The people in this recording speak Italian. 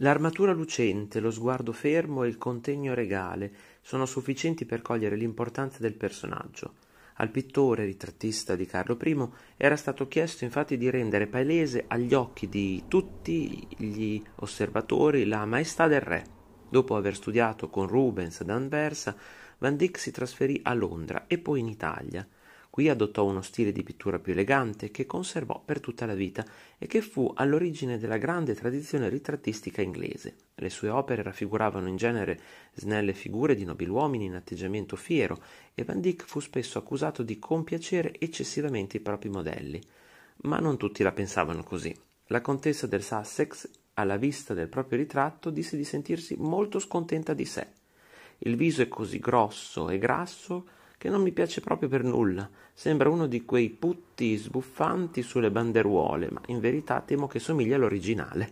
L'armatura lucente, lo sguardo fermo e il contegno regale sono sufficienti per cogliere l'importanza del personaggio. Al pittore ritrattista di Carlo I era stato chiesto infatti di rendere palese agli occhi di tutti gli osservatori la maestà del re. Dopo aver studiato con Rubens ad Anversa, Van Dyck si trasferì a Londra e poi in Italia. Qui adottò uno stile di pittura più elegante che conservò per tutta la vita e che fu all'origine della grande tradizione ritrattistica inglese. Le sue opere raffiguravano in genere snelle figure di nobiluomini in atteggiamento fiero e Van Dyck fu spesso accusato di compiacere eccessivamente i propri modelli. Ma non tutti la pensavano così. La contessa del Sussex, alla vista del proprio ritratto, disse di sentirsi molto scontenta di sé. Il viso è così grosso e grasso che non mi piace proprio per nulla. Sembra uno di quei putti sbuffanti sulle banderuole, ma in verità temo che somiglia all'originale.